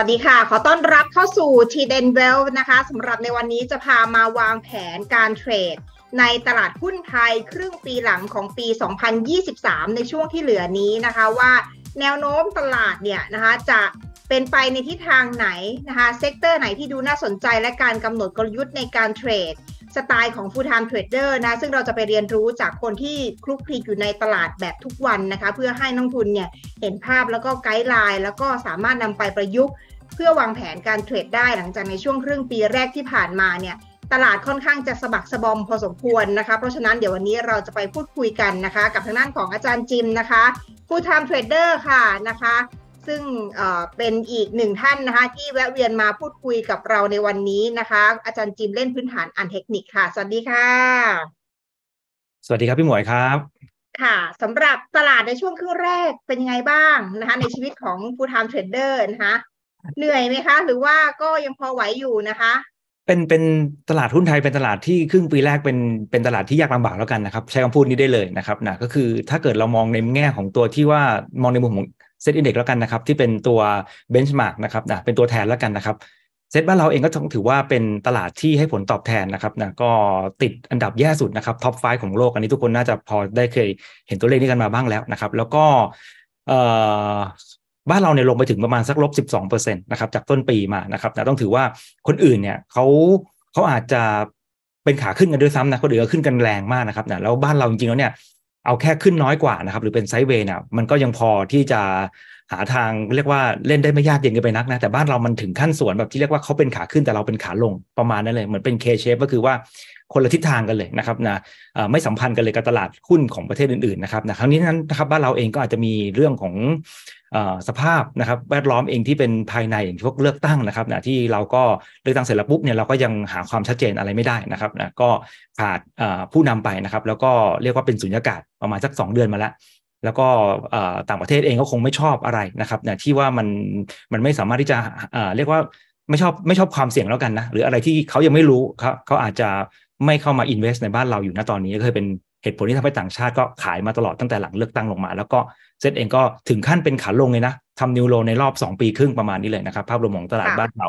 วัสดีค่ะ ขอต้อนรับเข้าสู่ทีเดนเวลนะคะสำหรับในวันนี้จะพามาวางแผนการเทรด ในตลาดหุ้นไทยครึ่งปีหลังของปี 2023 ในช่วงที่เหลือนี้นะคะว่าแนวโน้มตลาดเนี่ยนะคะจะเป็นไปในทิศทางไหนนะคะเซกเตอร์ไหนที่ดูน่าสนใจและการกำหนดกลยุทธ์ในการเทรดสไตล์ของ full time trader นะซึ่งเราจะไปเรียนรู้จากคนที่คลุกคลีอยู่ในตลาดแบบทุกวันนะคะ เพื่อให้นักทุนเนี่ยเห็นภาพแล้วก็ไกด์ไลน์แล้วก็สามารถนำไปประยุกต์เพื่อวางแผนการเทรดได้หลังจากในช่วงครึ่งปีแรกที่ผ่านมาเนี่ยตลาดค่อนข้างจะสะบักสะบอมพอสมควรนะคะเพราะฉะนั้นเดี๋ยววันนี้เราจะไปพูดคุยกันนะคะ กับทางด้านของอาจารย์จิมนะคะฟู้ท์เทรดเดอร์ค่ะนะคะซึ่งเป็นอีกหนึ่งท่านนะคะ ที่แวะเวียนมาพูดคุยกับเราในวันนี้นะคะ อาจารย์จิมเล่นพื้นฐานอันเทคนิคค่ะ สวัสดีค่ะ สวัสดีครับพี่หมวยครับ ค่ะสำหรับตลาดในช่วงครึ่งแรกเป็นยังไงบ้างนะคะในชีวิตของผู้ทำเทรดเดอร์นะคะเหนื่อยไหมคะหรือว่าก็ยังพอไหวอยู่นะคะ เป็นเป็นตลาดหุ้นไทยเป็นตลาดที่ครึ่งปีแรกเป็นเป็นตลาดที่ยากลำบากแล้วกันนะครับใช้คำพูดนี้ได้เลยนะครับนะก็คือถ้าเกิดเรามองในแง่ของตัวที่ว่ามองในมุมของเซตอินเด็กแล้วกันนะครับ ที่เป็นตัวเบนช์มาร์กนะครับนะเป็นตัวแทนแล้วกันนะครับเซตบ้านเราเองก็ต้องถือว่าเป็นตลาดที่ให้ผลตอบแทนนะครับนะก็ติดอันดับแย่สุดนะครับท็อปไฟของโลกอันนี้ทุกคนน่าจะพอได้เคยเห็นตัวเลขนี้กันมาบ้างแล้วนะครับแล้วก็บ้านเราเนี่ยลงไปถึงประมาณสักลบ12เปอร์เซ็นต์นะครับจากต้นปีมานะครับนะต้องถือว่าคนอื่นเนี่ยเขาเขาอาจจะเป็นขาขึ้นกันด้วยซ้ำนะคนอื่นก็ขึ้นกันแรงมากนะครับนะแล้วบ้านเราจริงๆแล้วเนี่ยเอาแค่ขึ้นน้อยกว่านะครับหรือเป็นไซด์เวย์เนี่ยมันก็ยังพอที่จะหาทางเรียกว่าเล่นได้ไม่ยากเย็นกันไปนักนะ แต่บ้านเรามันถึงขั้นสวนแบบที่เรียกว่าเขาเป็นขาขึ้นแต่เราเป็นขาลงประมาณนั้นเลย เหมือนเป็นเคเชฟก็คือว่าคนละทิศทางกันเลยนะครับนะไม่สัมพันธ์กันเลยกับตลาดหุ้นของประเทศอื่นๆนะครับนะครั้งนี้นั้นนะครับบ้านเราเองก็อาจจะมีเรื่องของสภาพนะครับแวดล้อมเองที่เป็นภายในอย่างพวกเลือกตั้งนะครับนะที่เราก็เลือกตั้งเสร็จแล้วปุ๊บเนี่ยเราก็ยังหาความชัดเจนอะไรไม่ได้นะครับนะก็ขาดผู้นำไปนะครับ แล้วก็เรียกว่าเป็นสุญญากาศประมาณสัก2 เดือนมาแล้ว แล้วก็ต่างประเทศเองก็คงไม่ชอบอะไรนะครับน่ะที่ว่ามันมันไม่สามารถที่จะเรียกว่าไม่ชอบไม่ชอบความเสี่ยงแล้วกันนะหรืออะไรที่เขายังไม่รู้เขาเขาอาจจะไม่เข้ามาอินเวสในบ้านเราอยู่นะตอนนี้ก็เคยเป็นเหตุผลที่ทำให้ต่างชาติก็ขายมาตลอดตั้งแต่หลังเลือกตั้งลงมา แล้วก็เซ็ตเองก็ถึงขั้นเป็นขาลงเลยนะทำนิวโลในรอบ 2 ปีครึ่งประมาณนี้เลยนะครับ ภาพรวมของตลาดบ้านเรา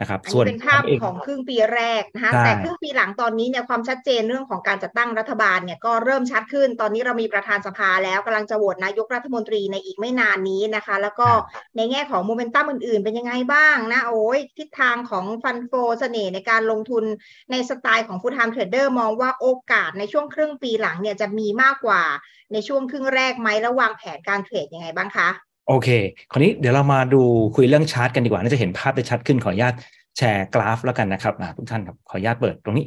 นะครับส่วนเป็นภาพของครึ่งปีแรกนะคะแต่ครึ่งปีหลังตอนนี้เนี่ยความชัดเจนเรื่องของการจัดตั้งรัฐบาลเนี่ยก็เริ่มชัดขึ้น ตอนนี้เรามีประธานสภาแล้วกำลังจะโหวตนายกรัฐมนตรีในอีกไม่นานนี้นะคะ แล้วก็ในแง่ของโมเมนตัมอื่นๆ เป็นยังไงบ้างนะ โอ้ยทิศทางของฟันโฟเสน่ห์ในการลงทุนในสไตล์ของฟูทามเทรดเดอร์มองว่าโอกาสในช่วงครึ่งปีหลังเนี่ยจะมีมากกว่าในช่วงครึ่งแรกไหมระววางแผนการเทรดยังไงบ้างคะโอเค คราวนี้เดี๋ยวเรามาดูคุยเรื่องชาร์ตกันดีกว่า น่าจะเห็นภาพได้ชัดขึ้นขออนุญาตแชร์กราฟแล้วกันนะครับทุกท่านครับ ขออนุญาตเปิดตรงนี้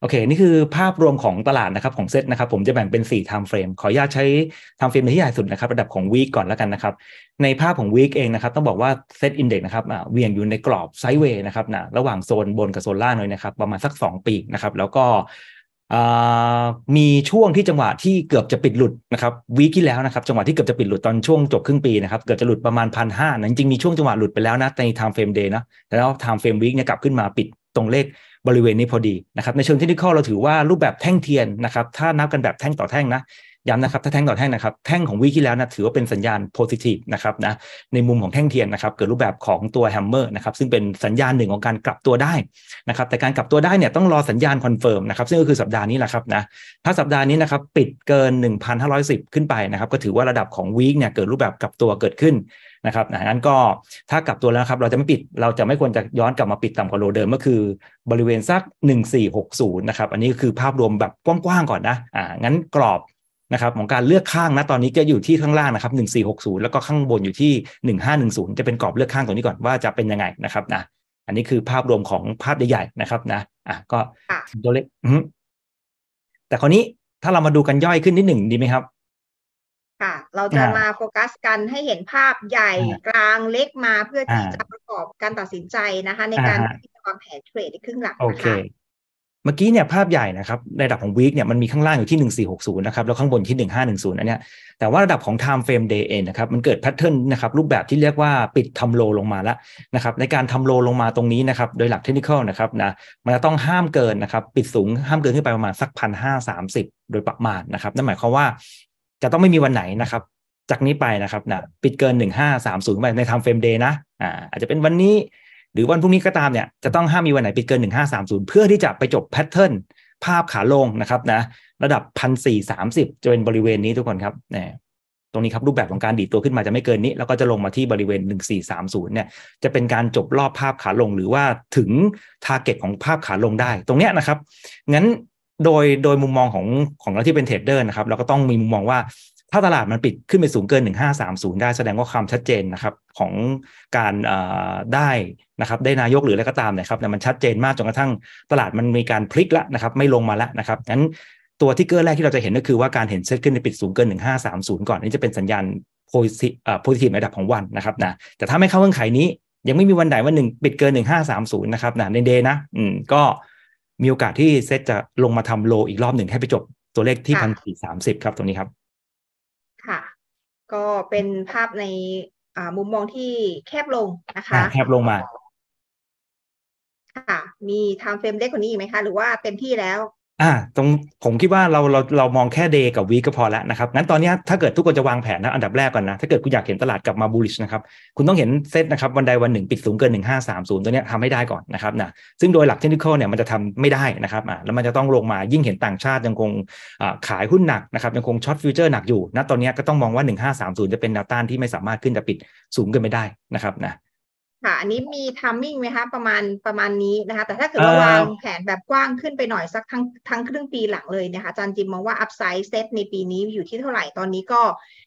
โอเค นี่คือภาพรวมของตลาดนะครับของเซตนะครับ ผมจะแบ่งเป็น4 time frame ขออนุญาตใช้ time frame ที่ใหญ่สุดนะครับ ระดับของ week ก่อนแล้วกันนะครับ ในภาพของ week เองนะครับ ต้องบอกว่าเซตอินเด็กนะครับเวียงอยู่ในกรอบไซด์เวย์นะครับนะระหว่างโซนบนกับโซนล่างเลยนะครับ ประมาณสัก 2 ปีนะครับ แล้วก็มีช่วงที่จังหวะที่เกือบจะปิดหลุดนะครับวีคที่แล้วนะครับจังหวะที่เกือบจะปิดหลุดตอนช่วงจบครึ่งปีนะครับเกือบจะหลุดประมาณพันห้าจริงมีช่วงจังหวะหลุดไปแล้วนะในไทม์เฟรมเดย์นะแล้วไทม์เฟรมวีคเนี่ยกลับขึ้นมาปิดตรงเลขบริเวณนี้พอดีนะครับในเชิงเทคนิคเราถือว่ารูปแบบแท่งเทียนนะครับถ้านับกันแบบแท่งต่อแท่งนะย้ำนะครับถ้าแท่งต่อแท่งนะครับแท่งของวีที่แล้วนะถือว่าเป็นสัญญาณโพซิทีฟนะครับนะในมุมของแท่งเทียนนะครับเกิดรูปแบบของตัวแฮมเมอร์นะครับซึ่งเป็นสัญญาณหนึ่งของการกลับตัวได้นะครับแต่การกลับตัวได้เนี่ยต้องรอสัญญาณคอนเฟิร์มนะครับซึ่งก็คือสัปดาห์นี้แหละครับนะถ้าสัปดาห์นี้นะครับปิดเกิน 1,510 ขึ้นไปนะครับก็ถือว่าระดับของวีคเนี่ยเกิดรูปแบบกลับตัวเกิดขึ้นนะครับดังนั้นก็ถ้ากลับตัวแล้วครับเราจะไม่ปิด เราจะไม่ควรจะย้อนกลับมาปิดต่ำกว่าโลเดิมก็คือ บริเวณสัก1460นะครับอันนี้คือภาพรวมแบบกว้างๆก่อนนะอ่างั้นกรอบนะครับของการเลือกข้างนะตอนนี้ก็อยู่ที่ข้างล่างนะครับหนึ่งสี่หกศูนย์แล้วก็ข้างบนอยู่ที่หนึ่งห้าหนึ่งศูนย์จะเป็นกรอบเลือกข้างตัวนี้ก่อนว่าจะเป็นยังไงนะครับนะอันนี้คือภาพรวมของภาพใหญ่ๆนะครับนะอ่ะก็ตัวเล็กแต่คราวนี้ถ้าเรามาดูกันย่อยขึ้นนิดหนึ่งดีไหมครับ ค่ะ เราจะมาโฟกัสกันให้เห็นภาพใหญ่กลางเล็กมาเพื่อที่จะประกอบการตัดสินใจนะคะ ในการวางแผนเทรดในครึ่งหลังโอเคเมื่อกี้เนี่ยภาพใหญ่นะครับในระดับของวีคเนี่ยมันมีข้างล่างอยู่ที่ 1460 นะครับแล้วข้างบนที่ 1510 อันเนี้ย แต่ว่าระดับของ time frame day end นะครับมันเกิด pattern นะครับรูปแบบที่เรียกว่าปิดทำโลลงมาแล้วนะครับ ในการทำโลลงมาตรงนี้นะครับโดยหลักเทคนิคนะครับนะมันจะต้องห้ามเกินนะครับ ปิดสูงห้ามเกินขึ้นไปประมาณสักพันห้าสามสิบโดยประมาณนะครับ นั่นหมายความว่าจะต้องไม่มีวันไหนนะครับ จากนี้ไปนะครับนะปิดเกิน 1530ไปใน time frame day นะอ่าอาจจะเป็นวันนี้หรือวันพรุ่งนี้ก็ตามเนี่ยจะต้องห้ามมีวันไหนปิดเกิน 1530 เพื่อที่จะไปจบแพทเทิร์นภาพขาลงนะครับนะระดับ 1430 จะเป็นบริเวณนี้ทุกคนครับนะตรงนี้ครับรูปแบบของการดีดตัวขึ้นมาจะไม่เกินนี้ แล้วก็จะลงมาที่บริเวณ 1430 เนี่ยจะเป็นการจบรอบภาพขาลงหรือว่าถึงทาร์เก็ตของภาพขาลงได้ตรงเนี้ยนะครับงั้นโดยโดยมุมมองของของเราที่เป็นเทรดเดอร์นะครับเราก็ต้องมีมุมมองว่าถ้าตลาดมันปิดขึ้นไปสูงเกิน 1530 ได้แสดงว่าความชัดเจนนะครับของการได้นะครับได้นายกหรืออะไรก็ตามนะครับมันชัดเจนมากจนกระทั่งตลาดมันมีการพลิกละนะครับไม่ลงมาละนะครับงั้นตัวที่เกอร์แรกที่เราจะเห็นก็คือว่าการเห็นเซตขึ้นในปิดสูงเกิน 1530 ก่อนนี่จะเป็นสัญญาณโพซิทีฟในระดับของวันนะครับนะแต่ถ้าไม่เข้าเงื่อนไขนี้ ยังไม่มีวันใดวันหนึ่งปิดเกิน1530นะครับนะในเดย์นะ อืมก็มีโอกาสที่เซตจะลงมาทำโลอีกรอบหนึ่งให้ไปจบตัวเลขที่พันสี่สามสิบครับตรงนี้ครับค่ะ ก็เป็นภาพในมุมมองที่แคบลงนะคะ แคบลงมา ค่ะ มีไทม์เฟรมเล็กกว่านี้อีกไหมคะ หรือว่าเต็มที่แล้วอ่าตรงผมคิดว่าเราเราเรามองแค่เดย์กับวีก็พอแล้วนะครับงั้นตอนนี้ถ้าเกิดทุกคนจะวางแผนนะอันดับแรกก่อนนะ ถ้าเกิดคุณอยากเห็นตลาดกลับมาบูลลิชนะครับคุณต้องเห็นเซตนะครับวันใดวันหนึ่งปิดสูงเกิน 1530ตัวนี้ทำให้ได้ก่อนนะครับนะซึ่งโดยหลักเทคนิคเนี่ยมันจะทำไม่ได้นะครับอ่าแล้วมันจะต้องลงมายิ่งเห็นต่างชาติ ยังคงขายหุ้นหนักนะครับยังคงช็อตฟิวเจอร์หนักอยู่นะตอนนี้ก็ต้องมองว่า 1530 จะเป็นแนวต้านที่ไม่สามารถขึ้นจะปิดสูงเกินไ่ได้นะครับนะค่ะ อันนี้มีทัมมิ่งไหมคะ ประมาณ ประมาณนี้นะคะ แต่ถ้าเกิดว่าวางแผนแบบกว้างขึ้นไปหน่อยสักทั้งทั้งครึ่งปีหลังเลยนะคะอาจารย์จิมมองว่าอัพไซด์เซตในปีนี้อยู่ที่เท่าไหร่ ตอนนี้ก็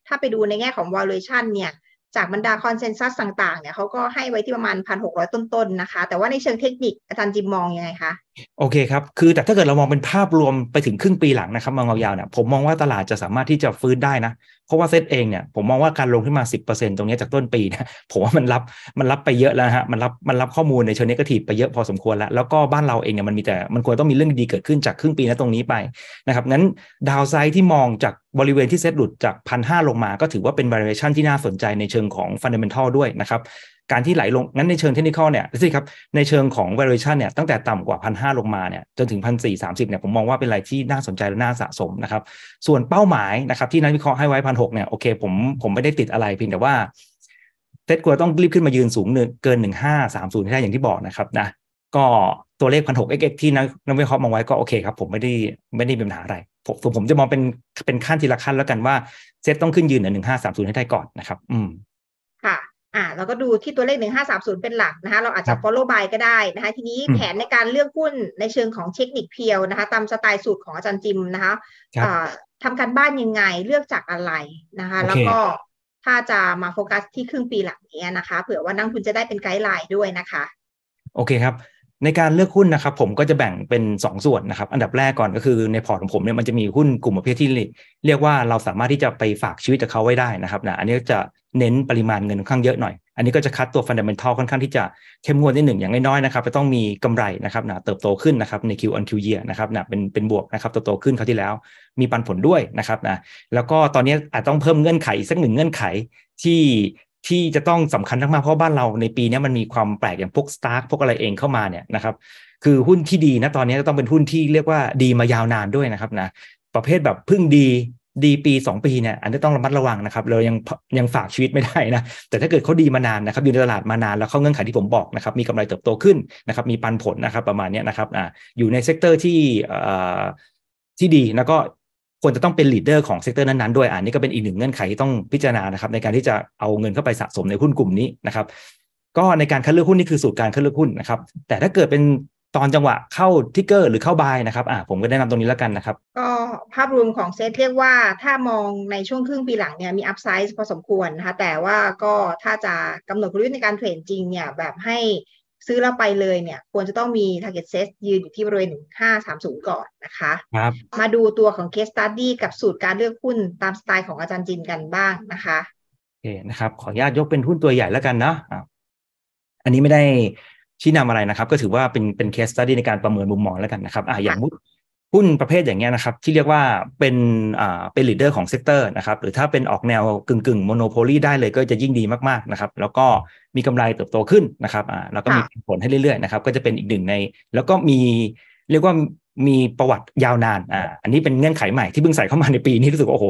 ถ้าไปดูในแง่ของ valuation เนี่ย จากบรรดาคอนเซนแซสต่างๆ เนี่ยเขาก็ให้ไว้ที่ประมาณพันหกร้อยต้นๆ นะคะ แต่ว่าในเชิงเทคนิคอาจารย์จิมมองยังไงคะโอเคครับ คือแต่ถ้าเกิดเรามองเป็นภาพรวมไปถึงครึ่งปีหลังนะครับมองยาวๆเนี่ย ผมมองว่าตลาดจะสามารถที่จะฟื้นได้นะ เพราะว่าเซตเองเนี่ยผมมองว่าการลงขึ้นมา 10%ตรงนี้จากต้นปีนะผมว่ามันรับมันรับไปเยอะแล้วฮะ มันรับมันรับข้อมูลในเชิงนิเกทีฟไปเยอะพอสมควรแล้ว แล้วก็บ้านเราเองเนี่ยมันมีแต่ มันควรต้องมีเรื่องดีเกิดขึ้นจากครึ่งปีนะตรงนี้ไปนะครับ งั้นดาวไซด์ที่มองจากบริเวณที่เซตหลุดจากพันห้าลงมา ก็ถือว่าเป็น v a เ i a t i o n ที่น่าสนใจในเชิงของ fundamental ด้วยนะครับการที่ไหลลง งั้นในเชิงเทคนิคเนี่ยสิครับในเชิงของ valuation เนี่ยตั้งแต่ต่ำกว่าพันหลงมาเนี่ยจนถึงพันสี่สามสิบเนี่ยผมมองว่าเป็นอะไรที่น่าสนใจและน่าสะสมนะครับส่วนเป้าหมายนะครับที่นักวิเคราะห์ให้ไว้พันหกเนี่ยโอเค ผมผมไม่ได้ติดอะไรเพียงแต่ว่า เซตกลัวต้องรีบขึ้นมายืนสูงเกินหนึ่งห้าสามศูนย์ได้อย่างที่บอกนะครับนะก็ตัวเลขพันหกเอ็กที่นักนักวิเคราะห์มองไว้ก็โอเคครับผมไม่ได้ไม่ได้มีปัญหาอะไรผมผมจะมองเป็นเป็นขั้นทีละขั้นแล้วกันว่าเซตต้องขึ้นยืนเหนือหนึ่งห้าสามศูนย์ให้ได้ก่อนนะครับอืมอ่าเราก็ดูที่ตัวเลขหหนึ่ง้าาสศูนย์เป็นหลักนะคะเราอาจจะ follow by ก็ได้นะคะทีนี้แผนในการเลือกหุ้นในเชิงของเทคนิคเพียวนะคะตามสไตล์สูตรของอาจารย์จิมนะคะทำการบ้านยังไงเลือกจากอะไรนะคะแล้วก็ถ้าจะมาโฟกัสที่ครึ่งปีหลังนี้นะคะ เผื่อว่านักทุนจะได้เป็นไกด์ไลน์ด้วยนะคะ โอเคครับในการเลือกหุ้นนะครับผมก็จะแบ่งเป็น 2 ส่วนนะครับอันดับแรกก่อนก็คือในพอร์ตของผมเนี่ยมันจะมีหุ้นกลุ่มประเภทที่เรียกว่าเราสามารถที่จะไปฝากชีวิตกับเขาไว้ได้นะครับนะอันนี้จะเน้นปริมาณเงินค่อนข้างเยอะหน่อย อันนี้ก็จะคัดตัวฟันเดเมนทัลค่อนข้างที่จะเข้มงวดนิดหนึ่งอย่างน้อยๆนะครับจะต้องมีกำไรนะครับนะเติบโตขึ้นนะครับใน Q on Q year นะครับนะเป็นเป็นบวกนะครับเติบโตขึ้นคราวที่แล้วมีปันผลด้วยนะครับนะแล้วก็ตอนนี้อาจต้องเพิ่มเงื่อนไขสักหนึ่งเงื่อนไขที่ที่จะต้องสำคัญมากเพราะบ้านเราในปีนี้มันมีความแปลกอย่างพวกสตาร์พวกอะไรเองเข้ามาเนี่ยนะครับคือหุ้นที่ดีนะตอนนี้จะต้องเป็นหุ้นที่เรียกว่าดีมายาวนานด้วยนะครับนะประเภทแบบพึ่งดีดีปี 2 ปีเนี่ยอันนี้ต้องระมัดระวังนะครับ เรายังยังฝากชีวิตไม่ได้นะแต่ถ้าเกิดเขาดีมานานนะครับอยู่ในตลาดมานานแล้วเข้าเงื่อนไขที่ผมบอกนะครับมีกำไรเติบโตขึ้นนะครับมีปันผลนะครับประมาณนี้นะครับอ่าอยู่ในเซกเตอร์ที่อ่าที่ดีแล้วก็ควรจะต้องเป็นลีดเดอร์ของเซกเตอร์นั้นๆด้วยอันนี้ก็เป็นอีกหนึ่งเงื่อนไขที่ต้องพิจารณานะครับ ในการที่จะเอาเงินเข้าไปสะสมในหุ้นกลุ่มนี้นะครับ ก็ในการคัดเลือกหุ้นนี่คือสูตรการคัดเลือกหุ้นนะครับ แต่ถ้าเกิดเป็นตอนจังหวะเข้าทิกเกอร์หรือเข้าบายนะครับอ่าผมก็แนะนำตรงนี้แล้วกันนะครับ ก็ภาพรวมของเซตเรียกว่าถ้ามองในช่วงครึ่งปีหลังเนี่ยมีอัพไซส์พอสมควรนะคะแต่ว่าก็ถ้าจะกำหนดกลยุทธ์ในการเทรดจริงเนี่ยแบบให้ซื้อแล้วไปเลยเนี่ยควรจะต้องมี target set ยืนอยู่ที่บริเวณ1530 ก่อนนะคะ ครับ มาดูตัวของ case study กับสูตรการเลือกหุ้นตามสไตล์ของอาจารย์จินกันบ้างนะคะ โอเค นะครับ ขออนุญาตยกเป็นหุ้นตัวใหญ่แล้วกันนะ อันนี้ไม่ได้ชี้นำอะไรนะครับ ก็ถือว่าเป็นเป็น case study ในการประเมินมุมมองแล้วกันนะครับอ่าอย่างมุดหุ้นประเภทอย่างเงี้ยนะครับ ที่เรียกว่าเป็นอ่าเป็นลีดเดอร์ของเซกเตอร์นะครับ หรือถ้าเป็นออกแนวกึ่งกึ่งโมโนโพลีได้เลยก็จะยิ่งดีมากๆนะครับแล้วก็มีกำไรเติบโตขึ้นนะครับอ่าแล้วก็มีผลให้เรื่อยๆนะครับ ก็จะเป็นอีกหนึ่งใน แล้วก็มีเรียกว่ามีประวัติยาวนานอ่าอันนี้เป็นเงื่อนไขใหม่ที่เพิ่งใส่เข้ามาในปีนี้รู้สึกว่าโอ้โห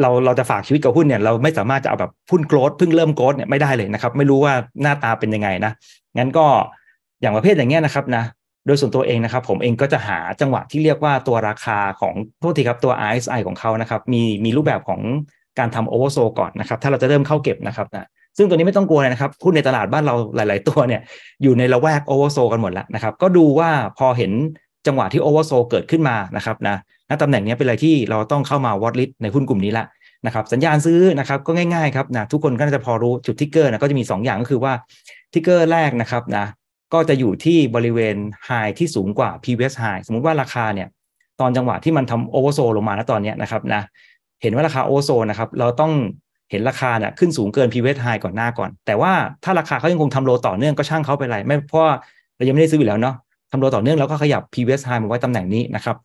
เราเราจะฝากชีวิตกับหุ้นเนี่ยเราไม่สามารถจะเอาแบบหุ้นโกรดเพิ่งเริ่มโกรดเนี่ยไม่ได้เลยนะครับ ไม่รู้ว่าหน้าตาเป็นยังไงนะงั้นก็อย่างประเภทอย่างเงี้ยนะครับนะโดยส่วนตัวเองนะครับ ผมเองก็จะหาจังหวะที่เรียกว่าตัวราคาของโทษทีครับตัว RSI ของเขานะครับ มีมีรูปแบบของการทำโอเวอร์โซก่อนนะครับ ถ้าเราจะเริ่มเข้าเก็บนะครับนะซึ่งตัวนี้ไม่ต้องกลัวเลยนะครับพุดนในตลาดบ้านเราหลาย ๆ ตัวเนี่ย อยู่ในละแวกโอเวอร์โซกันหมดแล้วนะครับ ก็ดูว่าพอเห็นจังหวะที่โอเวอร์โซเกิดขึ้นมานะครับนะณตำแหน่งนี้เป็นอะไรที่เราต้องเข้ามาวอตลิสในหุ้นกลุ่มนี้ละนะครับ สัญญาณซื้อนะครับก็ง่าย ๆ ครับนะทุกคนก็น่าจะพอรู้จุดทิกเกอร์นะก็จะมี2อย่างก็คือว่าทิกเกอร์แรกนะครับนะก็จะอยู่ที่บริเวณไฮที่สูงกว่า previous high สมมุติว่าราคาเนี่ย ตอนจังหวะที่มันทำโอเวอร์โซ ลงมาณตอนนี้นะครับนะเห็นว่าราคาโอเวอร์โซนะครับเราต้องเห็นราคาเนี่ยขึ้นสูงเกิน previous high ก่อนหน้าก่อน แต่ว่าถ้าราคาเขายังคงทำโลต่อเนื่องก็ช่างเขาไปไรไม่เพราะเรายังไม่ได้ซื้ออยู่แล้วเนาะทำโลต่อเนื่องแล้วก็ขยับ previous high มาไว้ตำแหน่งนี้นะครับ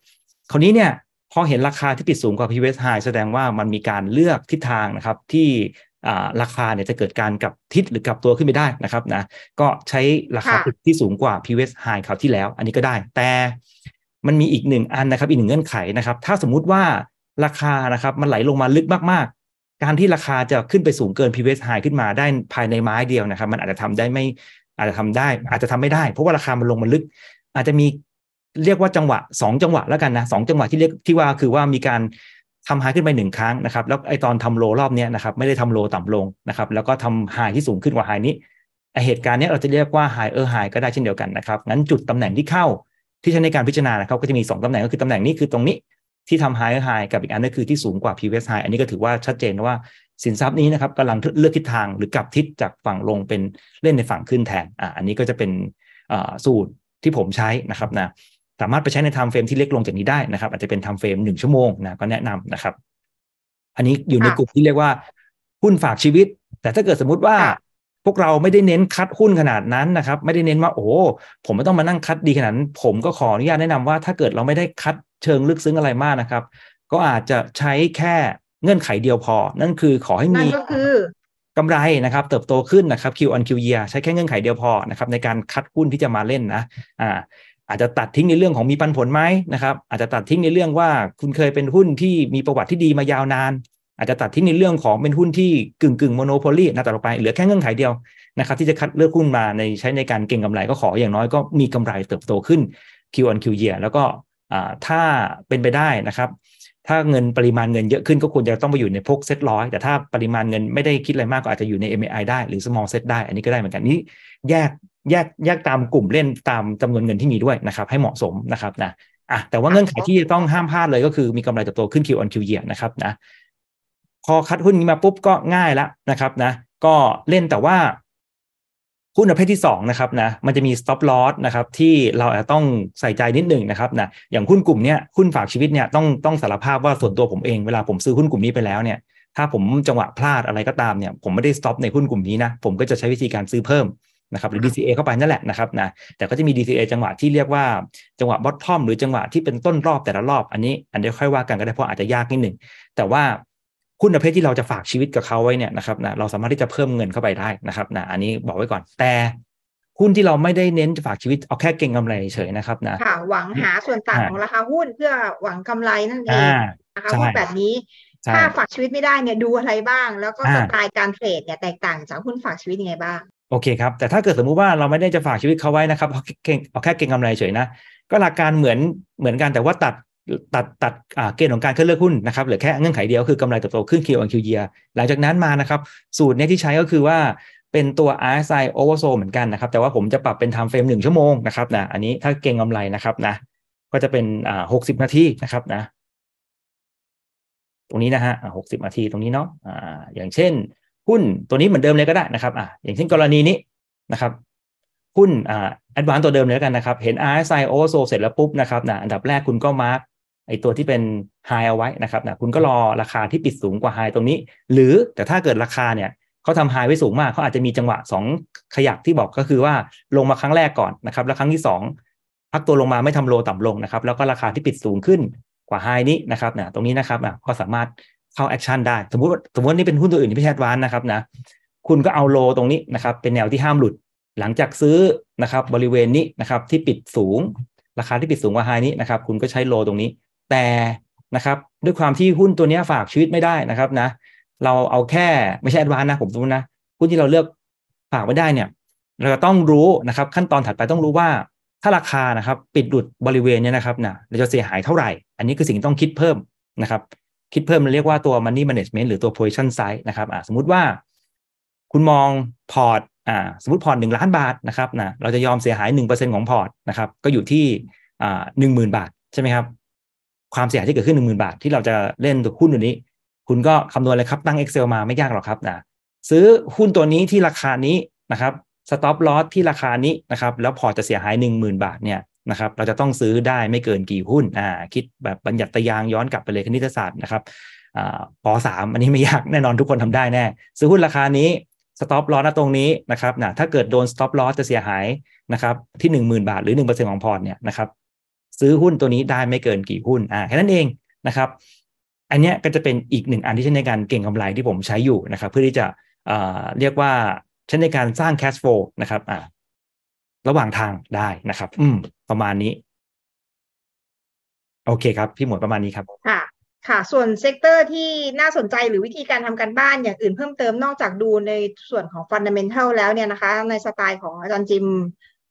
คราวนี้เนี่ยพอเห็นราคาที่ปิดสูงกว่า previous high แสดงว่ามันมีการเลือกทิศทางนะครับที่ราคาเนี่ยจะเกิดการกับทิศหรือกับตัวขึ้นไปได้นะครับนะก็ใช้ราคาที่สูงกว่า p ีเวสไฮคราวที่แล้ว อันนี้ก็ได้ แต่มันมีอีกหนึ่งอันนะครับ อีกหนึ่งเงื่อนไขนะครับ ถ้าสมมุติว่าราคานะครับมันไหลลงมาลึกมากๆ การที่ราคาจะขึ้นไปสูงเกิน p ีเวสไฮขึ้นมา ได้ภายในไม้เดียวนะครับ มันอาจจะทำได้ไม่อาจจะทำได้ อาจจะทำไม่ได้ เพราะว่าราคามันลงมาลึก อาจจะมีเรียกว่าจังหวะ 2 จังหวะแล้วกันนะสจังหวะที่เรียกที่ว่าคือว่ามีการทำายขึ้นไปหนึ่งครั้งนะครับ แล้วไอตอนทำโลรอบนี้นะครับไม่ได้ทำโลต่ำลงนะครับ แล้วก็ทำายที่สูงขึ้นกว่าหายนี้ไอเหตุการณ์นี้เราจะเรียกว่าหายเออหายก็ได้เช่นเดียวกันนะครับงั้นจุดตำแหน่งที่เข้า ที่ใช้ในการพิจารณานะครับก็จะมี 2ตำแหน่งก็คือตำแหน่งนี้คือตรงนี้ที่ทำหายเออหายกับอีกอันนึงคือที่สูงกว่า previous high อันนี้ก็ถือว่าชัดเจนว่าสินทรัพย์นี้นะครับกำลังเลือกทิศทางหรือกลับทิศจากฝั่งลงเป็นเล่นในฝั่งขึ้นแทนอ่าอันนี้ก็จะเป็นสูตรที่ผมใช้นะครับนะสามารถไปใช้ในไทม์เฟรมที่เล็กลงจากนี้ได้นะครับ อาจจะเป็นไทม์เฟรมหนึ่งชั่วโมงนะก็แนะนำนะครับ อันนี้อยู่ในกลุ่มที่เรียกว่า หุ้นฝากชีวิต แต่ถ้าเกิดสมมติว่าพวกเราไม่ได้เน้นคัดหุ้นขนาดนั้นนะครับไม่ได้เน้นว่าโอ้ผมไม่ต้องมานั่งคัดดีขนาดนั้น ผมก็ขออนุญาตแนะนำว่า ถ้าเกิดเราไม่ได้คัดเชิงลึกซึ้งอะไรมากนะครับ ก็อาจจะใช้แค่เงื่อนไขเดียวพอ นั่นคือ ขอให้มีก็คือกำไรนะครับ เติบโตขึ้นนะครับ Q on Q year ใช้แค่เงื่อนไขเดียวพอนะครับในการคัดหุ้นที่จะมาเล่นนะอ่าอาจจะตัดทิ้งในเรื่องของมีปันผลไหมนะครับ อาจจะตัดทิ้งในเรื่องว่าคุณเคยเป็นหุ้นที่มีประวัติที่ดีมายาวนานอาจจะตัดทิ้งในเรื่องของเป็นหุ้นที่กึ่งกึ่งโมโนโพลีนะแต่ต่อไปเหลือแค่เงื่อนไขเดียวนะครับที่จะคัดเลือกหุ้นมาในใช้ในการเก่งกำไรก็ขออย่างน้อยก็มีกำไรเติบโตขึ้น Q on Q year แล้วก็ถ้าเป็นไปได้นะครับ ถ้าเงินปริมาณเงินเยอะขึ้นก็ควรจะต้องไปอยู่ในพกเซ็ตร้อยแต่ถ้าปริมาณเงินไม่ได้คิดอะไรมาก ก็อาจจะอยู่ใน MAI ได้หรือ small set ได้อันนี้ก็ได้เหมือนกันนี้ แยกแยกแยกตามกลุ่มเล่นตามจำนวนเงินที่มีด้วยนะครับให้เหมาะสมนะครับนะอ่ะแต่ว่าเงื่อนไขที่จะต้องห้ามพลาดเลยก็คือมีกำไรจตบโตขึ้นคิว Q on Q y ย a ยนะครับนะพอคัดหุ้นนี้มาปุ๊บก็ง่ายละนะครับนะ ก็เล่นแต่ว่า หุ้นประเภทที่2นะครับนะมันจะมี stop loss นะครับที่เราต้องใส่ใจนิดหนึ่งนะครับนะอย่างหุ้นกลุ่มเนี้ยหุ้นฝากชีวิตเนี่ย ต้องต้องสารภาพว่าส่วนตัวผมเองเวลาผมซื้อหุ้นกลุ่มนี้ไปแล้วเนี่ย ถ้าผมจังหวะพลาดอะไรก็ตามเนี่ยผมไม่ได้ stop ในหุ้นกลุ่มนี้นะผมก็จะใช้วิธีการซื้อเพิ่มนะครับหรือ DCA เข้าไปนั่นแหละนะครับนะแต่ก็จะมี DCA จังหวะที่เรียกว่า จังหวะบอททอมหรือจังหวะที่เป็นต้นรอบแต่ละรอบอันนี้ อันนี้ค่อยว่ากันก็ได้เพราะอาจจะยากนิดหนึ่งแต่ว่าหุ้นประเภทที่เราจะฝากชีวิตกับเขาไว้เนี่ยนะครับนะเราสามารถที่จะเพิ่มเงินเข้าไปได้นะครับนะอันนี้บอกไว้ก่อน แต่หุ้นที่เราไม่ได้เน้นจะฝากชีวิตเอาแค่เก่งกำไรเฉยนะครับนะค่ะหวังหาส่วนต่างของราคาหุ้น เพื่อหวังกำไรนั่นเองนะคะหุ้นแบบนี้ถ้าฝากชีวิตไม่ได้เนี่ยดูอะไรบ้าง แล้วก็สไตล์การเทรดเนี่ยแตกต่างจากหุ้นฝากชีวิตยังไงบ้างโอเคครับ แต่ถ้าเกิดสมมุติว่าเราไม่ได้จะฝากชีวิตเขาไว้นะครับเอาแค่เอาแค่เกงกำไรเฉยนะ ก็หลักการเหมือนเหมือนกันแต่ว่าตัดตัดตัดเกณฑ์ของการขึ้นเลือกหุ้นนะครับหรือแค่เงื่อนไขเดียวคือกำไรเติบโตขึ้นคิวอันคิวเยียหลังจากนั้นมานะครับ สูตรเนี้ยที่ใช้ก็คือว่าเป็นตัว RSI oversold เหมือนกันนะครับ แต่ว่าผมจะปรับเป็น time frame หนึ่งชั่วโมงนะครับนะอันนี้ถ้าเก่งกำไรนะครับนะก็จะเป็นอ่าหกสิบนาทีนะครับนะ ตรงนี้นะฮะหกสิบนาทีตรงนี้เนาะอ่าอย่างเช่นหุ้นตัวนี้เหมือนเดิมเลยก็ได้นะครับอ่ะอย่างเช่นกรณีนี้นะครับหุ้นอ่าแอดวานตัวเดิมเลยกันนะครับเห็น RSI o v e r s o เสร็จแล้วปุ๊บนะครับนะอันดับแรกคุณก็มาร์กไอตัวที่เป็นไฮเอาไว้นะครับนะคุณก็รอราคาที่ปิดสูงกว่าไฮตรงนี้ หรือแต่ถ้าเกิดราคาเนี่ยเขาทำไฮไว้สูงมากเขาอาจจะมีจังหวะ 2 ขยักที่บอกก็คือว่าลงมาครั้งแรกก่อนนะครับ แล้วครั้งที่ 2 พักตัวลงมาไม่ทำโลต่ำลงนะครับ แล้วก็ราคาที่ปิดสูงขึ้นกว่าไฮนี้นะครับนะตรงนี้นะครับนะก็สามารถเข้าแอคชั่นได้ สมมติสมมตินี่เป็นหุ้นตัวอื่นที่ไม่ใช่แอดวานนะครับนะคุณก็เอาโลตรงนี้นะครับ เป็นแนวที่ห้ามหลุดหลังจากซื้อนะครับ บริเวณนี้นะครับ ที่ปิดสูง ราคาที่ปิดสูงกว่าไฮนี้นะครับ คุณก็ใช้โลตรงนี้ แต่นะครับ ด้วยความที่หุ้นตัวนี้ฝากชีวิตไม่ได้นะครับนะ เราเอาแค่ไม่ใช่แอดวานนะ ผมสมมตินะหุ้นที่เราเลือกฝากไม่ได้เนี่ย เราต้องรู้นะครับ ขั้นตอนถัดไปต้องรู้ว่า ถ้าราคานะครับ ปิดหลุดบริเวณเนี้ยนะครับนะเราจะเสียหายเท่าไหร่อันนี้คือสิ่งที่ต้องคิดเพิ่มนะครับคิดเพิ่มเรียกว่า ตัว Money Management หรือตัว Position Size นะครับ สมมุติว่า คุณมองพอร์ตสมมติพอร์ตหนึ่งล้านบาท นะครับนะเราจะยอมเสียหายหนึ่งเปอร์เซ็นของพอร์ตนะครับ ก็อยู่ที่หนึ่งหมื่นบาทใช่ไหมครับ ความเสียหายที่เกิดขึ้นหนึ่งหมื่นบาทที่เราจะเล่นตัวหุ้นตัวนี้ คุณก็คำนวณเลยครับ ตั้ง Excel มาไม่ยากหรอกครับนะซื้อหุ้นตัวนี้ที่ราคานี้นะครับ สต็อปลอสที่ราคานี้นะครับ แล้วพอจะเสียหายหนึ่งหมื่นบาทเนี่ยนะครับเราจะต้องซื้อได้ไม่เกินกี่หุ้นอ่าคิดแบบบัญญัติยางย้อนกลับไปเลยคณิตศาสตร์นะครับปสามอันนี้ไม่ยากแน่นอนทุกคนทำได้แน่ซื้อหุ้นราคานี้สต็อปลอสตรงนี้นะครับนะถ้าเกิดโดนสต็อปลอสจะเสียหายนะครับ ที่ 1 0,000 บาทหรือ 1%ของพอร์ตเนี่ยนะครับ ซื้อหุ้นตัวนี้ได้ไม่เกินกี่หุ้น อ่าแค่นั้นเองนะครับ อันนี้ก็จะเป็นอีกหนึ่งอันที่ใช้ในการเก่งกำไรที่ผมใช้อยู่นะครับ เพื่อที่จะเอ่อเรียกว่าใช้ในการสร้างแคชโฟนะครับอ่าระหว่างทางได้นะครับ อืมประมาณนี้ โอเคครับ พี่หมวดประมาณนี้ครับค่ะ ค่ะ ส่วนเซกเตอร์ที่น่าสนใจหรือวิธีการทำการบ้านอย่างอื่นเพิ่มเติม นอกจากดูในส่วนของฟันเดเมนทัลแล้วเนี่ยนะคะ ในสไตล์ของอาจารย์จิม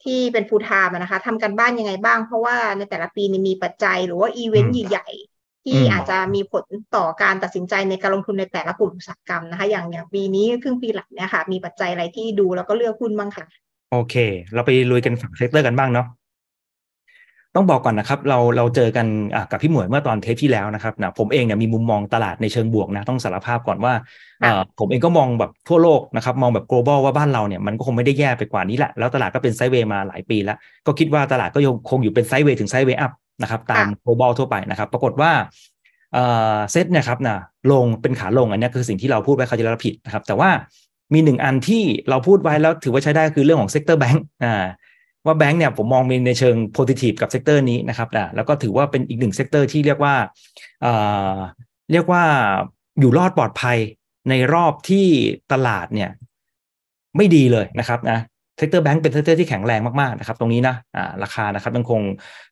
ที่เป็นฟูทามนะคะทำการบ้านยังไงบ้างเพราะว่าในแต่ละปีมีปัจจัย หรือว่าอีเวนต์ใหญ่ๆที่อาจจะมีผลต่อการตัดสินใจในการลงทุนในแต่ละกลุ่มอุตสาหกรรมนะคะ อย่างอย่างปีนี้ครึ่งปีหลังเนี่ยค่ะมีปัจจัยอะไรที่ดูแล้วก็เลือกหุ้นบ้างค่ะ โอเค เราไปลุยกันฝั่งเซกเตอร์กันบ้างเนาะต้องบอกก่อนนะครับเราเราเจอกันกับพี่หมวยเมื่อตอนเทปที่แล้วนะครับนะผมเองเนี่ยมีมุมมองตลาดในเชิงบวกนะต้องสารภาพก่อนว่าผมเองก็มองแบบทั่วโลกนะครับมองแบบ global ว่าบ้านเราเนี่ยมันก็คงไม่ได้แย่ไปกว่านี้แหละแล้ว ตลาดก็เป็นไซด์เวย์มาหลายปีแล้วก็คิดว่าตลาดก็ยังคงอยู่เป็นไซด์เวย์ถึงไซด์เวย์อัพนะครับตาม global ทั่วไปนะครับปรากฏว่าเซตเนี่ยครับนะลงเป็นขาลงอันนี้คือสิ่งที่เราพูดไว้เขาจะรับผิดนะครับ แต่ว่ามีหนึ่งอันที่เราพูดไว้แล้วถือว่าใช้ได้คือเรื่องของเซกเตอร์แบงก์อ่าว่าแบงก์เนี่ยผมมองในเชิงโพซิทีฟกับเซกเตอร์นี้นะครับ แล้วก็ถือว่าเป็นอีกหนึ่งเซกเตอร์ที่เรียกว่า เรียกว่าอยู่รอดปลอดภัยในรอบที่ตลาดเนี่ย ไม่ดีเลยนะครับนะ เซกเตอร์แบงก์เป็นเซกเตอร์ที่แข็งแรงมาก ๆ นะครับ ตรงนี้นะ ราคานะครับยังคง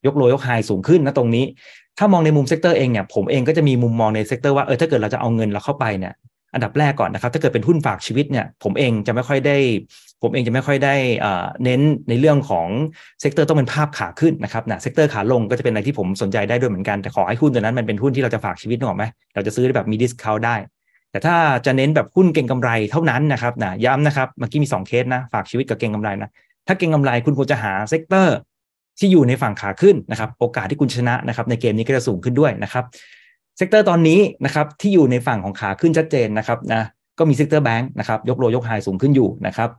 ยกโลยกไฮสูงขึ้นนะตรงนี้ ถ้ามองในมุมเซกเตอร์เองเนี่ยผมเองก็จะมีมุมมองในเซกเตอร์ว่าเออถ้าเกิดเราจะเอาเงินเราเข้าไปเนี่ยอันดับแรกก่อนนะครับถ้าเกิดเป็นหุ้นฝากชีวิตเนี่ยผมเองจะไม่ค่อยได้ ผมเองจะไม่ค่อยได้เน้นในเรื่องของเซกเตอร์ต้องเป็นภาพขาขึ้นนะครับนะเซกเตอร์ขาลงก็จะเป็นอะไรที่ผมสนใจได้ด้วยเหมือนกันแต่ขอให้หุ้นตัวนั้นมันเป็นหุ้นที่เราจะฝากชีวิตหน่อกไหมเราจะซื้อแบบมีดิสคาวได้แต่ถ้าจะเน้นแบบหุ้นเก่งกำไรเท่านั้นนะครับนะย้ำนะครับเมื่อกี้มี2เคสนะฝากชีวิตกับเก่งกำไรนะถ้าเก่งกำไรคุณควรจะหาเซกเตอร์ที่อยู่ในฝั่งขาขึ้นนะครับ โอกาสที่คุณชนะนะครับในเกมนี้ก็จะสูงขึ้นด้วยนะครับเซกเตอร์ตอนนี้นะครับที่อยู่ในฝั่งของขาขึ้นชัดเจนนะครับนะก็มีเซกเตอร์แบงค์นะครับยกโลยกไฮสูงขึ้นอยู่นะครับ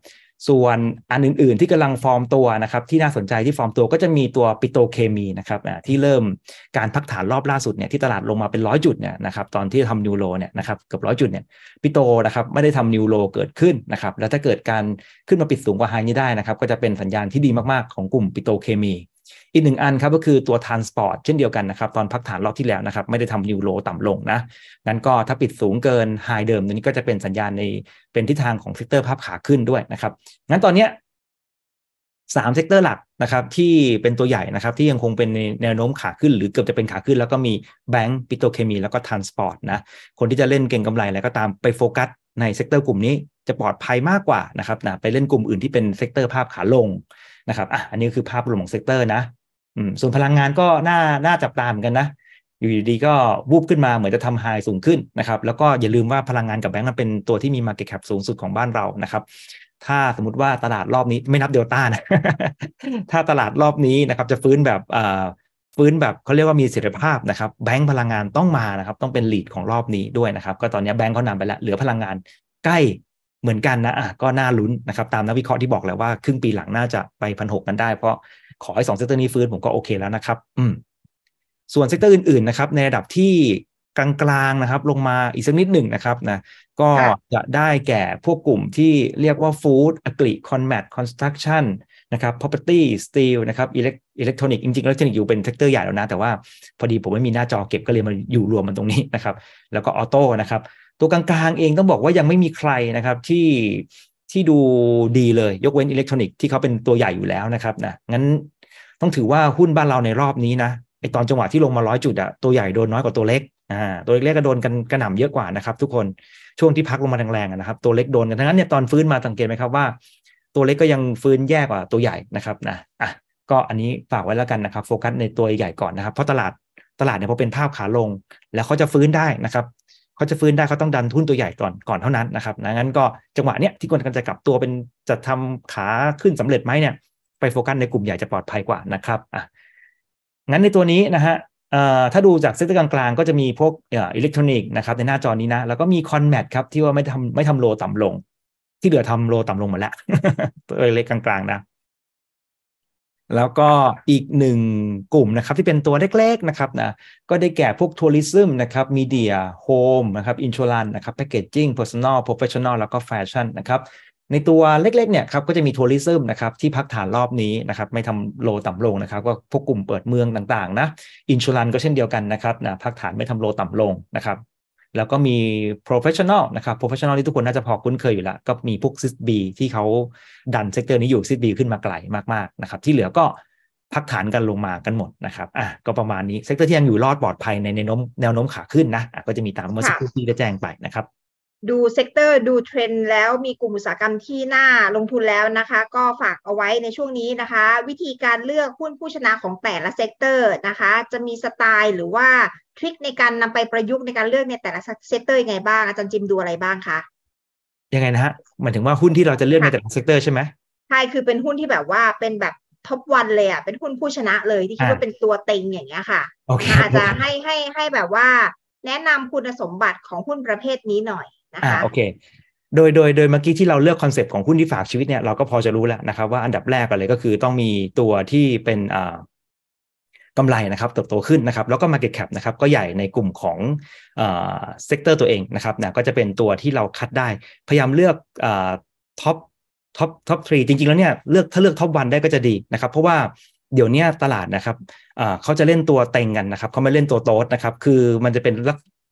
ส่วนอันอื่นๆ ที่กำลังฟอร์มตัวนะครับที่น่าสนใจที่ฟอร์มตัวก็จะมีตัวปิโตเคมีนะครับที่เริ่มการพักฐานรอบล่าสุดเนี่ยที่ตลาดลงมาเป็นร้อยจุดเนี่ยนะครับตอนที่ทำนิวโลเนี่ยนะครับเกือบร้อยจุดเนี่ยปิโตนะครับไม่ได้ทำนิวโลเกิดขึ้นนะครับแล้วถ้าเกิดการขึ้นมาปิดสูงกว่าไฮนี้ได้นะครับก็จะเป็นสัญญาณที่ดีมากๆของกลุ่มปิโตเคมีอีกหนึ่งอันครับก็คือตัว transport เช่นเดียวกันนะครับตอนพักฐานรอบที่แล้วนะครับไม่ได้ทำยูโรต่ำลงนะนั้นก็ถ้าปิดสูงเกินไฮเดิมตัวนี้ก็จะเป็นสัญญาณในเป็นทิศทางของเซกเตอร์ภาพขาขึ้นด้วยนะครับงั้นตอนเนี้ยสามเซกเตอร์หลักนะครับที่เป็นตัวใหญ่นะครับ ที่ยังคงเป็นแนวโน้มขาขึ้นหรือเกือบจะเป็นขาขึ้นแล้วก็มีแบงก์ปิโตเคมีแล้วก็ทานสปอร์ตนะคนที่จะเล่นเก่งกำไรอะไรก็ตามไปโฟกัสในเซกเตอร์กลุ่มนี้จะปลอดภัยมากกว่านะครับนะไปเล่นกลุ่มอื่นที่เป็นเซกเตอร์ภาพขาลงนะครับ อ่ะ อันนี้คือภาพรวมของเซกเตอร์นะอืมส่วนพลังงานก็น่าน่าจับตามนกันนะ อยู่ดีๆ ก็วูบขึ้นมาเหมือนจะทำไฮสูงขึ้นนะครับ แล้วก็อย่าลืมว่าพลังงานกับแบงก์มันเป็นตัวที่มี Market Cap สูงสุดของบ้านเรานะครับ ถ้าสมมติว่าตลาดรอบนี้ไม่นับเดลต้านะ ถ้าตลาดรอบนี้นะครับจะฟื้นแบบอ่ฟื้นแบบเขาเรียกว่ามีเสถียรภาพนะครับ แบงก์พลังงานต้องมานะครับ ต้องเป็นลีดของรอบนี้ด้วยนะครับ ก็ตอนนี้แบงก์เขานำไปแล้วเหลือพลังงานใกล้เหมือนกันนะ อ่ะ ก็น่าลุ้นนะครับ ตามนักวิเคราะห์ที่บอกแล้วว่า ครึ่งปีหลังน่าจะไปพันหกกันได้ เพราะขอให้สองเซกเตอร์นี้ฟื้นผมก็โอเคแล้วนะครับ อืม ส่วนเซกเตอร์อื่นๆนะครับ ในระดับที่กลางๆนะครับ ลงมาอีกสักนิดหนึ่งนะครับนะ ก็จะได้แก่พวกกลุ่มที่เรียกว่าฟู้ดอกริคอนแมทคอนสตรักชั่น นะครับ property steel นะครับอิเล็กทรอนิกส์จริงๆแล้วจรอนิอยู่เป็นเซกเตอร์ใหญ่แล้วนะ แต่ว่า พอดีผมไม่มีหน้าจอเก็บก็เลยมาอยู่รวมมันตรงนี้นะครับ แล้วก็ออโต้นะครับตัวกลางๆเองต้องบอกว่ายังไม่มีใครนะครับ ที่ที่ดูดีเลย ยกเว้นอิเล็กทรอนิกส์ที่เขาเป็นตัวใหญ่อยู่แล้วนะครับนะงั้นต้องถือว่าหุ้นบ้านเราในรอบนี้นะไอตอนจังหวะที่ลงมาร้อยจุดอะตัวใหญ่โดนน้อยกว่าตัวเล็กอ่าตัวเล็กก็โดนกันกระหน่ำเยอะกว่านะครับทุกคนช่วงที่พักลงมาแรงๆนะครับตัวเล็กโดนกันทั้งนั้นเนี่ยตอนฟื้นมาสังเกตไหมครับว่าตัวเล็กก็ยังฟื้นแย่กว่าตัวใหญ่นะครับนะอ่ะก็อันนี้ฝากไว้แล้วกันนะครับโฟกัสในตัวใหญ่ก่อนนะครับ เพราะตลาดตลาดเนี่ยพอเป็นภาพขาลง แล้วเขาจะฟื้นได้นะครับเขาจะฟื้นได้เขาต้องดันทุนตัวใหญ่ก่อนก่อนเท่านั้นนะครับนะงั้นก็จังหวะเนี้ยที่คนกันจะกลับตัวเป็นจะทำขาขึ้นสำเร็จไหมเนี่ย ไปโฟกัสในกลุ่มใหญ่จะปลอดภัยกว่านะครับอ่ะงั้นในตัวนี้นะฮะถ้าดูจากเซกเตอร์กลางๆก็จะมีพวกอิเล็กทรอนิกส์นะครับในหน้าจอนี้นะ แล้วก็มีคอนแมทครับที่ว่าไม่ทำไม่ทำโลต่ำลง ที่เหลือทำโลต่ำลงหมดแล้วตัวเล็กกลางๆนะแล้วก็อีกหนึ่งกลุ่มนะครับ ที่เป็นตัวเล็กๆนะครับนะก็ได้แก่พวกทัวริซึมนะครับมีเดียโฮมนะครับอินชูลรันนะครับแพคเกจจิ้งเพอร์ซันอลโปรเฟชชั่นอลแล้วก็แฟชั่นนะครับในตัวเล็กๆเนี่ยครับก็จะมีทัวริซึมนะครับที่พักฐานรอบนี้นะครับ ไม่ทำโลต่ำลงนะครับ ก็พวกกลุ่มเปิดเมืองต่าง ๆนะอินชูลรันก็เช่นเดียวกันนะครับนะพักฐานไม่ทำโลต่ำลงนะครับแล้วก็มี professional นะครับ professional ที่ทุกคน น่าจะพอคุ้นเคยอยู่แล้วก็มีพวกซิสบีที่เขาดันเซกเตอร์นี้อยู่ ซิสบีขึ้นมาไกลมากๆนะครับที่เหลือก็พักฐานกันลงมากันหมดนะครับอ่ะก็ประมาณนี้ เซกเตอร์ที่ยังอยู่รอดปลอดภัยในแนวโน้มแนวโน้มขาขึ้นนะะก็จะมีตามเมื่อสักครู่ที่ได้แจ้งไปนะครับดูเซกเตอร์ ดูเทรนด์แล้วมีกลุ่มอุตสาหกรรมที่น่าลงทุนแล้วนะคะ ก็ฝากเอาไว้ในช่วงนี้นะคะ วิธีการเลือกหุ้นผู้ชนะของแต่ละเซกเตอร์นะคะจะมีสไตล์ หรือว่าทริคในการนำไปประยุกต์ในการเลือกในแต่ละเซกเตอร์ยังไงบ้าง อาจารย์จิมดูอะไรบ้างคะยังไงนะฮะหมายถึงว่าหุ้นที่เราจะเลือกในแต่ละเซกเตอร์ใช่ไหมใช่ คือเป็นหุ้นที่แบบว่าเป็นแบบท็อปวันเลยอ่ะเป็นหุ้นผู้ชนะเลยที่คิดว่าเป็นตัวเต็งอย่างเงี้ยค่ะอาจจะให้ให้ให้แบบว่า แนะนำคุณสมบัติของหุ้นประเภทนี้หน่อยนะคะโอเค โดยโดยโดยเมื่อกี้ที่เราเลือกคอนเซปต์ของหุ้นที่ฝากชีวิตเนี่ยเราก็พอจะรู้แล้วนะครับว่าอันดับแรกกันเลยก็คือต้องมีตัวที่เป็นอ่ากำไรนะครับเติบโตขึ้นนะครับ แล้วก็ Market Cap นะครับก็ใหญ่ในกลุ่มของเซกเตอร์ตัวเองนะครับนะก็จะเป็นตัวที่เราคัดได้พยายามเลือกท็อปท็อปท็อปทรีจริงๆแล้วเนี่ยเลือกถ้าเลือกท็อปวันได้ก็จะดีนะครับ เพราะว่าเดี๋ยวนี้ตลาดนะครับเขาจะเล่นตัวเต็งกันนะครับเขาไม่เล่นตัวโต๊ดนะครับคือมันจะเป็น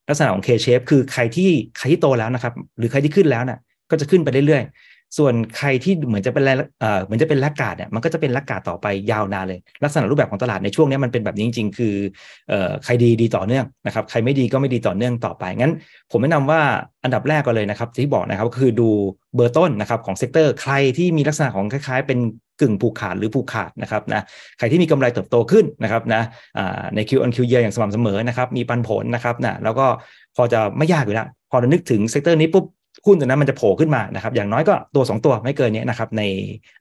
ลักษณะของ K-shape คือใครที่ใครที่โตแล้วนะครับหรือใครที่ขึ้นแล้วน่ะก็จะขึ้นไปเรื่อยๆส่วนใครที่เหมือนจะเป็นเอ่อเหมือนจะเป็นลักกาดเนี่ยมันก็จะเป็นลักกาดต่อไปยาวนานเลย ลักษณะรูปแบบของตลาดในช่วงนี้มันเป็นแบบนี้จริง ๆ คือเอ่อใครดีดีต่อเนื่องนะครับใครไม่ดีก็ไม่ดีต่อเนื่องต่อไปงั้นผมแนะนำว่าอันดับแรกก็เลยนะครับที่บอกนะครับก็คือดูเบอร์ต้นนะครับของเซกเตอร์ใครที่มีลักษณะของคล้ายๆ เป็นกึ่งผูกขาดหรือผูกขาดนะครับนะใครที่มีกำไรเติบโตขึ้นนะครับนะใน Q on Q year อย่างสม่ำเสมอนะครับมีปันผลนะครับนะแล้วก็พอจะไม่ยากอยู่แล้ว พอเรานึกถึงเซกเตอร์นี้ปุ๊บหุ้นตัวนั้นมันจะโผล่ขึ้นมานะครับ อย่างน้อยก็ตัว 2 ตัวไม่เกินนี้นะครับใน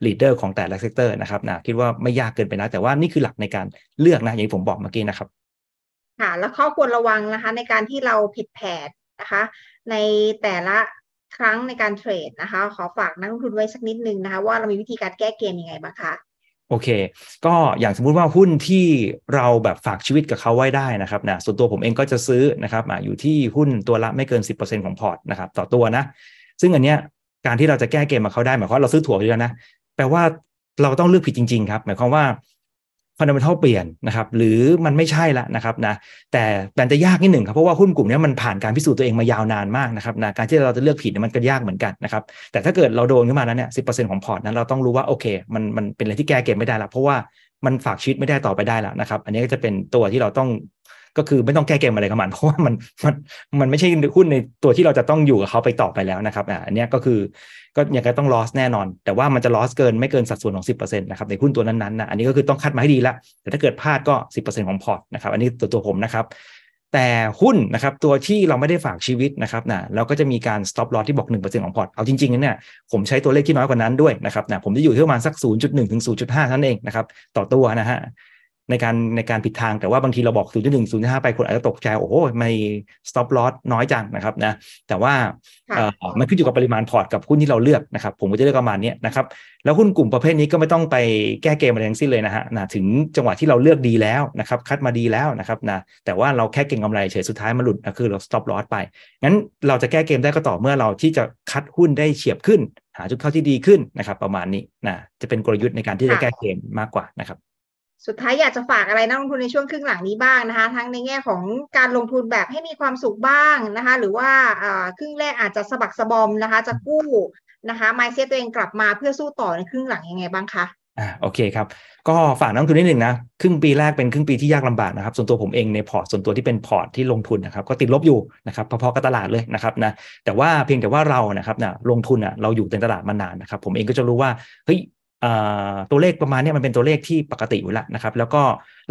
ลีดเดอร์ของแต่ละเซกเตอร์นะครับนะคิดว่าไม่ยากเกินไปนะ แต่ว่านี่คือหลักในการเลือกนะอย่างที่ผมบอกเมื่อกี้นะครับค่ะแล้วข้อควรระวังนะคะ ในการที่เราผิดแผนนะคะ ในแต่ละครั้งในการเทรดนะคะขอฝากนักลงทุนไว้สักนิดนึงนะคะว่าเรามีวิธีการแก้เกมยังไงบ้างคะโอเค ก็อย่างสมมุติว่าหุ้นที่เราแบบฝากชีวิตกับเขาไว้ได้นะครับนะส่วนตัวผมเองก็จะซื้อนะครับอยู่ที่หุ้นตัวละไม่เกิน 10%ของพอร์ตนะครับต่อตัวนะ ซึ่งอันเนี้ยการที่เราจะแก้เกมกับเขาได้ หมายความว่าเราซื้อถั่วเยู่้นะแปลว่าเราต้องเลือกผิดจริงๆครับหมายความว่าฟันดัมเบลเปลี่ยนนะครับหรือมันไม่ใช่ละนะครับนะแต่แต่จะยากนิดหนึ่งครับเพราะว่าหุ้นกลุ่มนี้มันผ่านการพิสูจน์ตัวเองมายาวนานมากนะครับนะการที่เราจะเลือกผิดมันก็ยากเหมือนกันนะครับแต่ถ้าเกิดเราโดนขึ้นมานั้นเนี่ยสิบเเปอร์์ซ็นตของพอร์ตนั้นเราต้องรู้ว่าโอเค มันมันเป็นอะไรที่แก้เกมไม่ได้ละเพราะว่ามันฝากชีวิตไม่ได้ต่อไปได้แล้วนะครับ อันนี้ก็จะเป็นตัวที่เราต้องก็คือไม่ต้องแก้เกมอะไรกับมันเพราะว่ามันมันมันไม่ใช่หุ้นในตัวที่เราจะต้องอยู่ กับเขาไปต่อไปแล้วนะครับอ่าอันนี้ก็คือก็ยังไงต้องลอสแน่นอน แต่ว่ามันจะลอสเกินไม่เกินสัดส่วนของ 10%นะครับในหุ้นตัวนั้นๆนะอันนี้ก็คือต้องคัดมาให้ดีละ แต่ถ้าเกิดพลาดก็ 10%ของพอร์ตนะครับอันนี้ตัวตัวผมนะครับ แต่หุ้นนะครับตัวที่เราไม่ได้ฝากชีวิตนะครับนะเราก็จะมีการ stop loss ที่บอก 1%ของพอร์ตเอาจริงๆนเนี่ยผมใช้ตัวเลขที่น้อยกว่านั้นด้วยนะครับนะผมจะอยู่ที่ประมาณสัก 0.1ถึง0.5นั่นเองนะครับต่อตัวนะฮะในการในการผิดทางแต่ว่าบางทีเราบอก0ูนย์หนึ่งศูนย์ห้าไปคนอาจจะตกใจโอ้โห ไม่ stop loss น้อยจังนะครับนะ แต่ว่ามันขึ้นอยู่กับปริมาณพอร์ตกับหุ้นที่เราเลือกนะครับ ผมก็จะเลือกประมาณนี้นะครับ แล้วหุ้นกลุ่มประเภทนี้ก็ไม่ต้องไปแก้เกมอะไรทั้งสิ้นเลยนะฮะนะถึงจังหวะที่เราเลือกดีแล้วนะครับ คัดมาดีแล้วนะครับนะแต่ว่าเราแค่เก่งกำไรเฉยสุดท้ายมาหลุดคือเรา stop loss ไปงั้นเราจะแก้เกมได้ก็ต่อเมื่อเราที่จะคัดหุ้นได้เฉียบขึ้น หาจุดเข้าที่ดีขึ้นนะครับ ประมาณนี้นะจะเป็นกลยุทธ์ในการที่จะแก้เกมมากกว่านะครับสุดท้ายอยากจะฝากอะไรนักลงทุนในช่วงครึ่งหลังนี้บ้างนะคะทั้งในแง่ของการลงทุนแบบให้มีความสุขบ้างนะคะหรือว่าครึ่งแรกอาจจะสะบักสะบอมนะคะ จะกู้นะคะไมเซตตัวเองกลับมาเพื่อสู้ต่อในครึ่งหลังยังไงบ้างคะอ่าโอเคครับก็ฝากนักลงทุนนิดหนึ่งนะครึ่งปีแรกเป็นครึ่งปีที่ยากลำบากนะครับส่วนตัวผมเองในพอร์ตส่วนตัวที่เป็นพอร์ตที่ลงทุนนะครับ ก็ติดลบอยู่นะครับพอๆกับตลาดเลยนะครับนะแต่ว่าเพียงแต่ว่าเรานะครับนะลงทุนอ่ะเราอยู่ในตลาดมานานนะครับผมเองก็จะรู้ว่าเฮ้ยตัวเลขประมาณนี้มันเป็นตัวเลขที่ปกติอยู่แล้วนะครับแล้วก็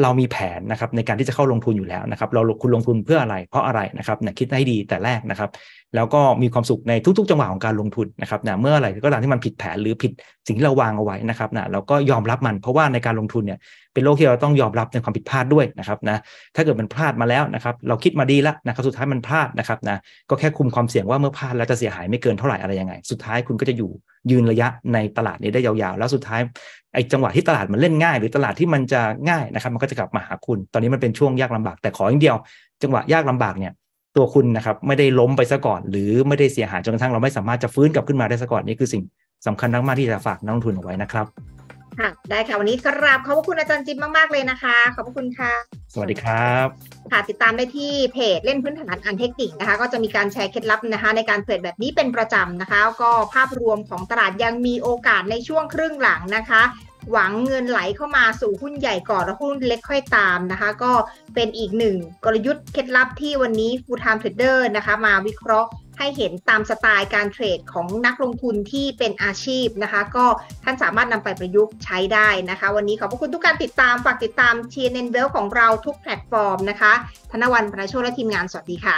เรามีแผนนะครับในการที่จะเข้าลงทุนอยู่แล้วนะครับเราคุณลงทุนเพื่ออะไรเพราะอะไรนะครับนะคิดให้ดีแต่แรกนะครับ แล้วก็มีความสุขในทุกๆจังหวะของการลงทุนนะครับนะเมื่ออะไรก็ตามที่มันผิดแผนหรือผิดสิ่งที่เราวางเอาไว้นะครับนะเราก็ยอมรับมันเพราะว่าในการลงทุนเนี่ยเป็นโลกที่เราต้องยอมรับในความผิดพลาดด้วยนะครับนะถ้าเกิดมันพลาดมาแล้วนะครับเราคิดมาดีแล้วนะครับสุดท้ายมันพลาดนะครับนะก็แค่คุมความเสี่ยงว่าเมื่อพลาดแล้วจะเสียหายไม่เกินเท่าไหร่อะไรยังไง สุดท้ายคุณก็จะอยู่ยืนระยะในตลาดนี้ได้ยาวๆ แล้วสุดท้ายไอ้จังหวะที่ตลาดมันเล่นง่าย หรือตลาดที่มันจะง่ายนะครับ มันก็จะกลับมาหาคุณ ตอนนี้มันเป็นช่วงยากลำบากแต่ขออย่างเดียว จังหวะยากลำบากเนี่ยตัวคุณนะครับไม่ได้ล้มไปซะก่อน หรือไม่ได้เสียหายจนกระทั่งเราไม่สามารถจะฟื้นกลับขึ้นมาได้ซะก่อนนี่คือสิ่งสำคัญมากๆที่จะฝากนักลงทุนเอาไว้นะครับค่ะได้ค่ะวันนี้กราบขอบคุณอาจารย์จิมมากๆเลยนะคะ ขอบคุณค่ะ สวัสดีครับค่ะติดตามได้ที่เพจเล่นพื้นฐานอันเทคนิคนะคะ ก็จะมีการแชร์เคล็ดลับนะคะในการเทรดแบบนี้เป็นประจำนะคะ ก็ภาพรวมของตลาดยังมีโอกาสในช่วงครึ่งหลังนะคะ หวังเงินไหลเข้ามาสู่หุ้นใหญ่ก่อน แล้วหุ้นเล็กค่อยตามนะคะ ก็เป็นอีกหนึ่งกลยุทธ์เคล็ดลับที่วันนี้ฟูทามเทรดเดอร์นะคะ มาวิเคราะห์ให้เห็นตามสไตล์การเทรดของนักลงทุนที่เป็นอาชีพนะคะ ก็ท่านสามารถนำไปประยุกต์ใช้ได้นะคะ วันนี้ขอบพระคุณทุกการติดตาม ฝากติดตามเ n n w e l ลของเราทุกแพลตฟอร์มนะคะธนวันพนาโชและทีมงานสวัสดีค่ะ